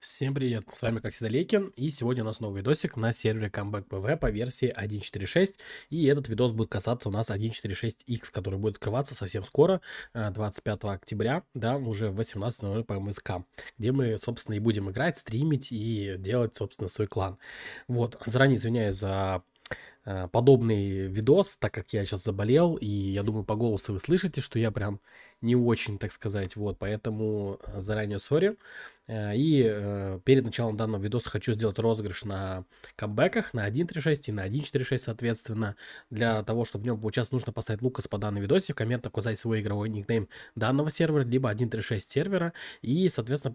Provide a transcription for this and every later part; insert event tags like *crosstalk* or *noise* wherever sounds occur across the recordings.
Всем привет, с вами как всегда Лейкин, и сегодня у нас новый видосик на сервере Comeback PV по версии 1.4.6, и этот видос будет касаться у нас 1.4.6X, который будет открываться совсем скоро, 25 э, октября, да, уже в 18.00 по МСК, где мы, собственно, и будем играть, стримить и делать, собственно, свой клан. Вот, заранее извиняюсь за э, подобный видос, так как я сейчас заболел, и я думаю, по голосу вы слышите, что я прям не очень, так сказать, вот, поэтому э, заранее сори. Э, и э, перед началом данного видоса хочу сделать розыгрыш на камбэках, на 1.36 и на 1.46, соответственно. Для того, чтобы в нем поучаствовать, нужно поставить Лукас по данной видосе, в комментах указать свой игровой никнейм данного сервера, либо 1.36 сервера, и, соответственно,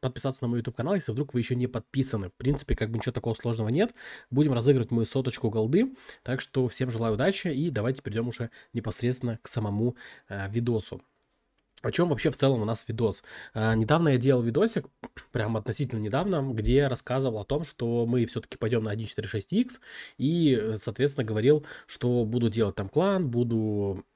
подписаться на мой YouTube-канал, если вдруг вы еще не подписаны. В принципе, как бы ничего такого сложного нет. Будем разыгрывать мою соточку голды, так что всем желаю удачи, и давайте перейдем уже непосредственно к самому э, видосу о чем вообще в целом у нас видос. А, недавно я делал видосик, *clears throat* прям относительно недавно, где я рассказывал о том, что мы все-таки пойдем на 1.4.6x и, э, соответственно, говорил, что буду делать там клан, буду *clears throat*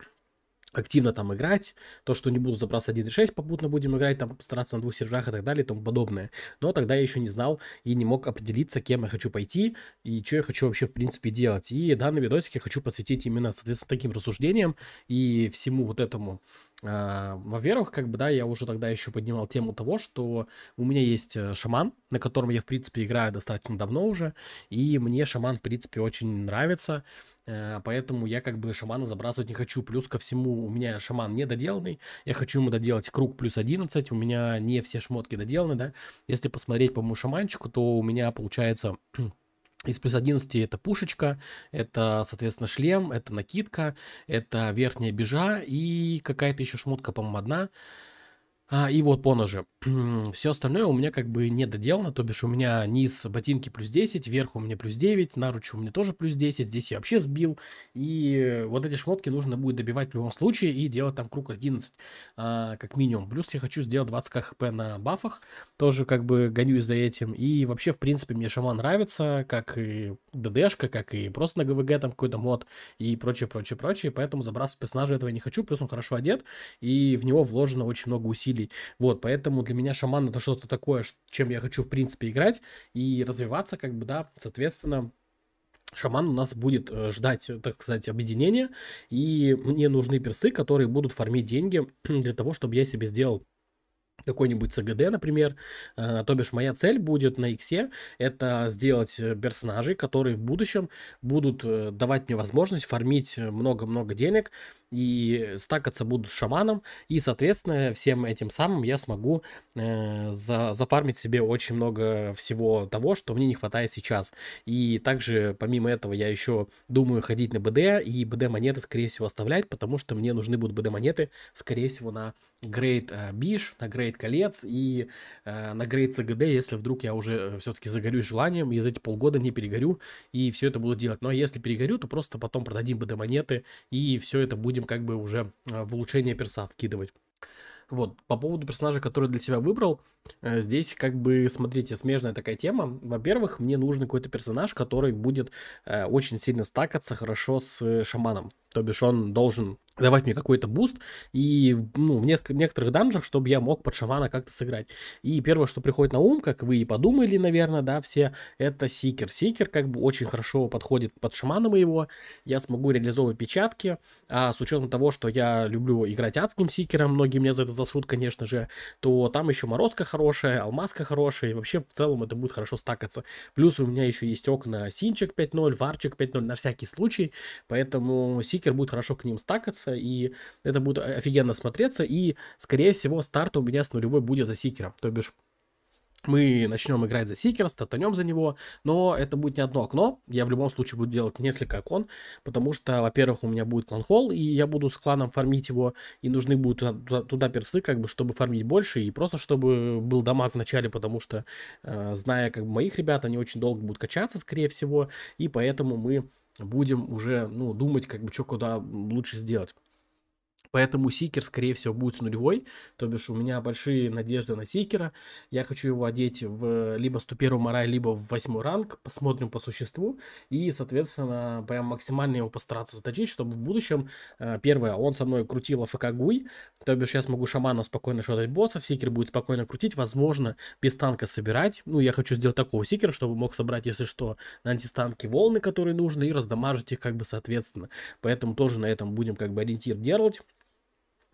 активно там играть, то, что не буду забрасывать 1.6, попутно будем играть, там стараться на двух серверах и так далее и тому подобное. Но тогда я еще не знал и не мог определиться, кем я хочу пойти и что я хочу вообще в принципе делать. И данный видосик я хочу посвятить именно, соответственно, таким рассуждениям и всему вот этому а, во-первых, как бы, да, я уже тогда еще поднимал тему того, что у меня есть э, шаман, на котором я, в принципе, играю достаточно давно уже, и мне шаман, в принципе, очень нравится, э, поэтому я как бы шамана забрасывать не хочу. Плюс ко всему, у меня шаман недоделанный, я хочу ему доделать круг плюс 11, у меня не все шмотки доделаны, да. Если посмотреть по моему шаманчику, то у меня получается из плюс 11 это пушечка, это, соответственно, шлем, это накидка, это верхняя бежа и какая-то еще шмотка, по-моему, одна. А, и вот поножи все остальное у меня как бы не доделано, то бишь у меня низ ботинки плюс 10, верх у меня плюс 9, наруч у меня тоже плюс 10, здесь я вообще сбил, и вот эти шмотки нужно будет добивать в любом случае и делать там круг 11 а, как минимум. Плюс я хочу сделать 20 хп на бафах, тоже как бы гонюсь за этим, и вообще в принципе мне шаман нравится, как и ДДшка, как и просто на ГВГ там какой-то мод и прочее, прочее, прочее, поэтому забрасывать персонажа этого не хочу, плюс он хорошо одет, и в него вложено очень много усилий, вот, поэтому для меня шаман это что-то такое, чем я хочу, в принципе, играть и развиваться, как бы, да, соответственно, Шаман у нас будет э, ждать, э, так сказать, объединения, и мне нужны персы, которые будут фармить деньги *clears throat* для того, чтобы я себе сделал какой-нибудь СГД, например. Э, то бишь, моя цель будет на Иксе это сделать э, персонажей, которые в будущем будут э, давать мне возможность фармить много-много денег и стакаться будут с шаманом. И, соответственно, всем этим самым я смогу э, за, зафармить себе очень много всего того, что мне не хватает сейчас. И также, помимо этого, я еще думаю ходить на БД и БД-монеты, скорее всего, оставлять, потому что мне нужны будут БД-монеты, скорее всего, на Great биш на Great колец» и э, на Great CGD, если вдруг я уже э, все-таки загорюсь желанием и за эти полгода не перегорю и все это буду делать. Но если перегорю, то просто потом продадим БД монеты и все это будем как бы уже э, в улучшение перса вкидывать. Вот, по поводу персонажа, который для себя выбрал, э, здесь как бы, смотрите, смежная такая тема. Во-первых, мне нужен какой-то персонаж, который будет очень сильно стакаться хорошо с шаманом то бишь он должен давать мне какой-то буст, и ну, в несколько, некоторых данжах, чтобы я мог под шамана как-то сыграть. И первое, что приходит на ум, как вы и подумали, наверное, да, все, это сикер. Сикер как бы очень хорошо подходит под шамана моего, я смогу реализовывать печатки, а с учетом того, что я люблю играть адским сикером, многие меня за это засрут, конечно же, то там еще морозка хорошая, алмазка хорошая, и вообще в целом это будет хорошо стакаться. Плюс у меня еще есть окна синчик 5.0, варчик 5.0 на всякий случай, поэтому сикер стикер будет хорошо к ним стакаться, и это будет офигенно смотреться, и, скорее всего, старт у меня с нулевой будет за сикером, то бишь мы начнем играть за сикера стартанем за него, но это будет не одно окно, я в любом случае буду делать несколько окон, потому что, во-первых, у меня будет клан холл, и я буду с кланом фармить его, и нужны будут туда, туда, туда персы, как бы, чтобы фармить больше, и просто чтобы был дамаг в начале, потому что, э, зная, как бы, моих ребят, они очень долго будут качаться, скорее всего, и поэтому мы будем уже ну, думать, как бы, что куда лучше сделать. Поэтому Сикер, скорее всего, будет с нулевой. То бишь у меня большие надежды на Сикера. Я хочу его одеть в либо 101 морай, либо в 8 ранг. Посмотрим по существу. И, соответственно, прям максимально его постараться заточить, чтобы в будущем, э, первое, он со мной крутил АФК Гуй. То бишь я смогу шамана спокойно шотать босса, Сикер будет спокойно крутить. Возможно, без танка собирать. Ну, я хочу сделать такого Сикера, чтобы мог собрать, если что, на антистанки волны, которые нужны, и раздамажить их как бы соответственно. Поэтому тоже на этом будем как бы ориентир делать.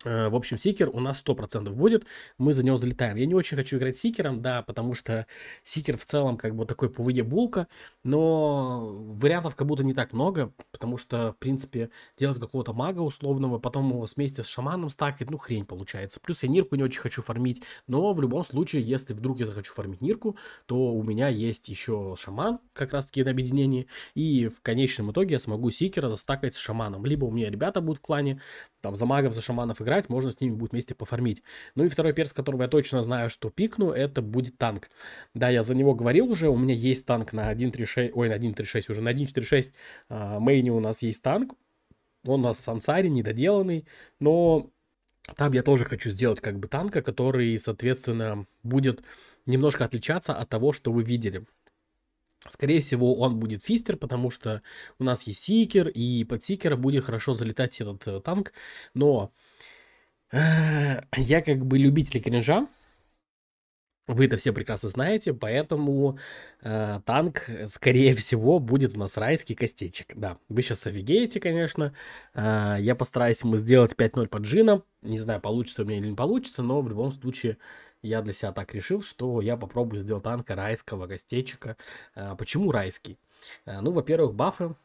Э, в общем, сикер у нас 100% будет, мы за него залетаем. Я не очень хочу играть сикером, да, потому что сикер в целом как бы такой ПВЕ булка, но вариантов как будто не так много, потому что, в принципе, делать какого-то мага условного, потом его вместе с шаманом стакать, ну хрень получается. Плюс я нирку не очень хочу фармить, но в любом случае, если вдруг я захочу фармить нирку, то у меня есть еще шаман, как раз таки на объединении, и в конечном итоге я смогу сикера застакать с шаманом. Либо у меня ребята будут в клане, там за магов, за шаманов играть, можно с ними будет вместе пофармить. Ну и второй перс, которого я точно знаю, что пикну, это будет танк. Да, я за него говорил уже, у меня есть танк на 1.36, ой, на 1.36 уже, на 1.46 э, а, мейне у нас есть танк. Он у нас в сансаре, недоделанный, но там я тоже хочу сделать как бы танка, который, соответственно, будет немножко отличаться от того, что вы видели. Скорее всего, он будет фистер, потому что у нас есть сикер, и под сикера будет хорошо залетать этот э, танк. Но э, я как бы любитель кринжа, вы это все прекрасно знаете, поэтому э, танк, скорее всего, будет у нас райский костечек. Да, вы сейчас офигеете, конечно. Э, я постараюсь ему сделать 5-0 по Джина. Не знаю, получится у меня или не получится, но в любом случае я для себя так решил, что я попробую сделать танка райского гостечика. А, почему райский? А, ну, во-первых, бафы.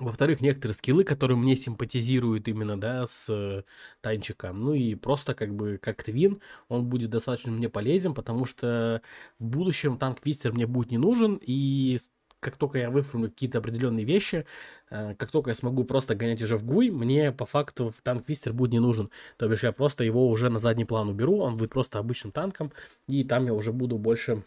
Во-вторых, некоторые скиллы, которые мне симпатизируют именно, да, с э, танчика. Ну и просто как бы как твин он будет достаточно мне полезен, потому что в будущем танк Вистер мне будет не нужен, и как только я выформлю какие-то определенные вещи, э, как только я смогу просто гонять уже в гуй, мне по факту танк Вистер будет не нужен. То бишь я просто его уже на задний план уберу, он будет просто обычным танком, и там я уже буду больше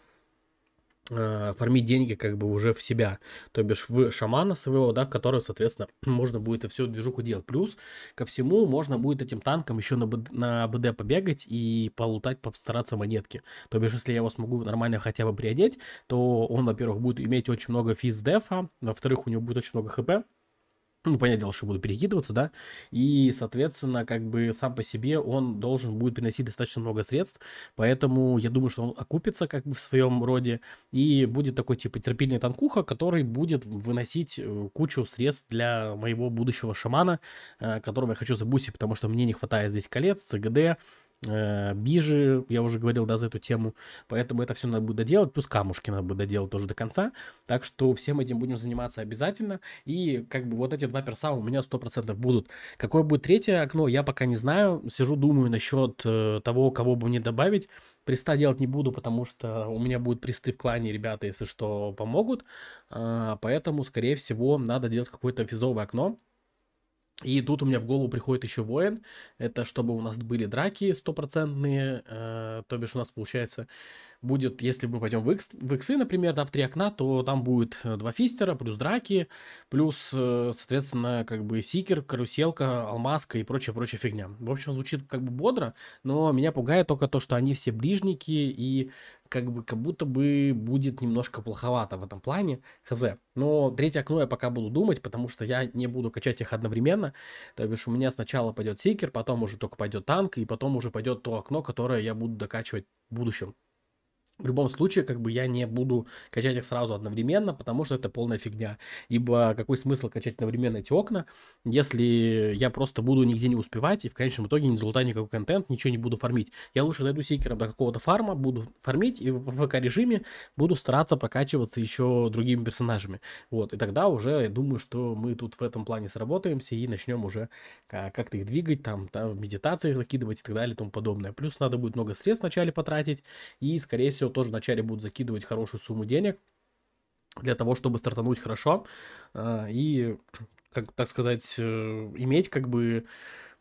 Э, фармить деньги как бы уже в себя, то бишь в шамана своего, да, который, соответственно, *clears throat* можно будет и всю движуху делать. Плюс ко всему можно будет этим танком еще на, БД, на БД побегать и полутать, постараться монетки. То бишь, если я его смогу нормально хотя бы приодеть, то он, во-первых, будет иметь очень много физ во-вторых, у него будет очень много хп, ну, понятное дело, что буду перекидываться, да, и, соответственно, как бы сам по себе он должен будет приносить достаточно много средств, поэтому я думаю, что он окупится как бы в своем роде, и будет такой, типа, терпильный танкуха, который будет выносить э, кучу средств для моего будущего шамана, э, которого я хочу забусить, потому что мне не хватает здесь колец, ЦГД, Э, бижи, я уже говорил, да, за эту тему, поэтому это все надо будет доделать, плюс камушки надо будет доделать тоже до конца, так что всем этим будем заниматься обязательно, и как бы вот эти два перса у меня 100% будут. Какое будет третье окно, я пока не знаю, сижу, думаю насчет э, того, кого бы мне добавить, приста делать не буду, потому что у меня будут присты в клане, ребята, если что, помогут, а, поэтому, скорее всего, надо делать какое-то физовое окно, и тут у меня в голову приходит еще воин. Это чтобы у нас были драки стопроцентные. Э, то бишь у нас получается будет, если мы пойдем в, X, в X, например, да, в три окна, то там будет э, два фистера, плюс драки, плюс, э, соответственно, как бы сикер, каруселка, алмазка и прочая-прочая фигня. В общем, звучит как бы бодро, но меня пугает только то, что они все ближники и как бы как будто бы будет немножко плоховато в этом плане, хз. Но третье окно я пока буду думать, потому что я не буду качать их одновременно. То бишь у меня сначала пойдет сикер, потом уже только пойдет танк, и потом уже пойдет то окно, которое я буду докачивать в будущем. В любом случае, как бы я не буду качать их сразу одновременно, потому что это полная фигня. Ибо какой смысл качать одновременно эти окна, если я просто буду нигде не успевать и в конечном итоге ни золота никакой контент, ничего не буду фармить. Я лучше найду сикером до какого-то фарма, буду фармить и в ПК-режиме буду стараться прокачиваться еще другими персонажами. Вот, и тогда уже я думаю, что мы тут в этом плане сработаемся и начнем уже а, как-то их двигать, там, там в медитации закидывать и так далее и тому подобное. Плюс надо будет много средств вначале потратить и, скорее всего, все тоже вначале будут закидывать хорошую сумму денег для того, чтобы стартануть хорошо а, и, как, так сказать, э, иметь как бы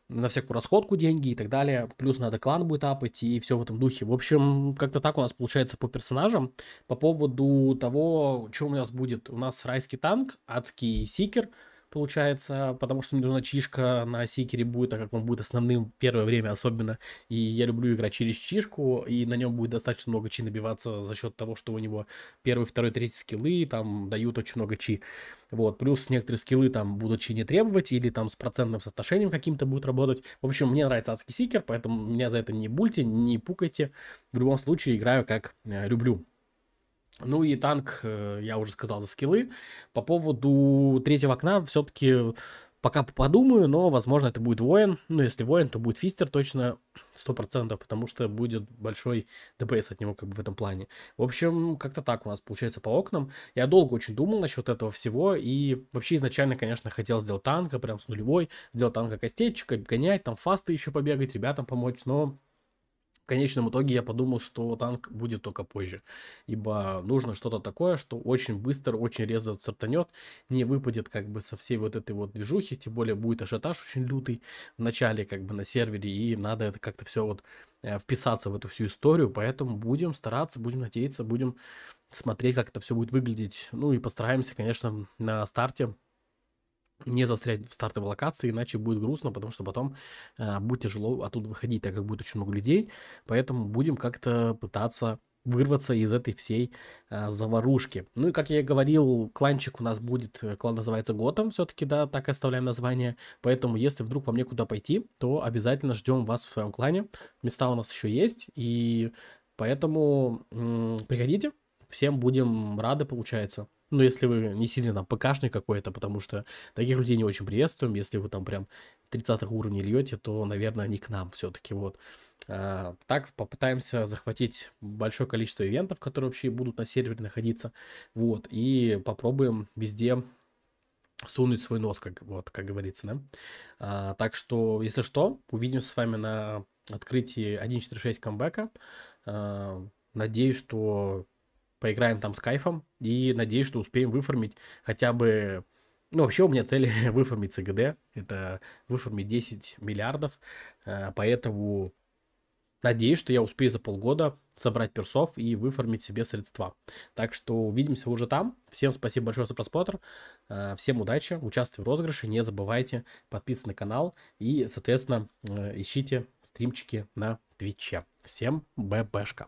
на всякую расходку деньги и так далее. Плюс надо клан будет апать и все в этом духе. В общем, как-то так у нас получается по персонажам. По поводу того, что у нас будет. У нас райский танк, адский сикер – получается, потому что мне нужна чишка на Сикере будет, так как он будет основным первое время особенно. И я люблю играть через чишку, и на нем будет достаточно много чи набиваться за счет того, что у него первый, второй, третий скиллы там дают очень много чи. Вот, плюс некоторые скиллы там будут чи не требовать, или там с процентным соотношением каким-то будут работать. В общем, мне нравится адский сикер, поэтому меня за это не бульте, не пукайте. В любом случае играю как э, люблю. Ну и танк, э, я уже сказал, за скиллы. По поводу третьего окна все-таки пока подумаю, но, возможно, это будет воин. Ну, если воин, то будет фистер точно 100%, потому что будет большой ДПС от него как бы в этом плане. В общем, как-то так у нас получается по окнам. Я долго очень думал насчет этого всего, и вообще изначально, конечно, хотел сделать танка прям с нулевой, сделать танка костечек, гонять, там фасты еще побегать, ребятам помочь, но конечном итоге я подумал, что танк будет только позже. Ибо нужно что-то такое, что очень быстро, очень резко цартанет, не выпадет как бы со всей вот этой вот движухи, тем более будет ажиотаж очень лютый в начале как бы на сервере, и надо это как-то все вот э, вписаться в эту всю историю, поэтому будем стараться, будем надеяться, будем смотреть, как это все будет выглядеть. Ну и постараемся, конечно, на старте не застрять в стартовой локации, иначе будет грустно, потому что потом э, будет тяжело оттуда выходить, так как будет очень много людей. Поэтому будем как-то пытаться вырваться из этой всей э, заварушки. Ну и, как я и говорил, кланчик у нас будет, э, клан называется Готом, все-таки, да, так и оставляем название. Поэтому, если вдруг вам некуда пойти, то обязательно ждем вас в своем клане. Места у нас еще есть, и поэтому м -м, приходите, всем будем рады, получается. Ну, если вы не сильно там ПКшник какой-то, потому что таких людей не очень приветствуем. Если вы там прям 30-х уровней льете, то, наверное, они к нам все-таки вот. А, так попытаемся захватить большое количество ивентов, которые вообще будут на сервере находиться. Вот, и попробуем везде сунуть свой нос, как, вот, как говорится, да. А, так что, если что, увидимся с вами на открытии 1.4.6 камбэка. А, надеюсь, что поиграем там с кайфом и надеюсь, что успеем выформить хотя бы... Ну, вообще у меня цель *laughs* выформить СГД, это выформить 10 миллиардов, э, поэтому надеюсь, что я успею за полгода собрать персов и выформить себе средства. Так что увидимся уже там. Всем спасибо большое за просмотр, э, всем удачи, участвуйте в розыгрыше, не забывайте подписываться на канал и, соответственно, э, ищите стримчики на Твиче. Всем ББшка.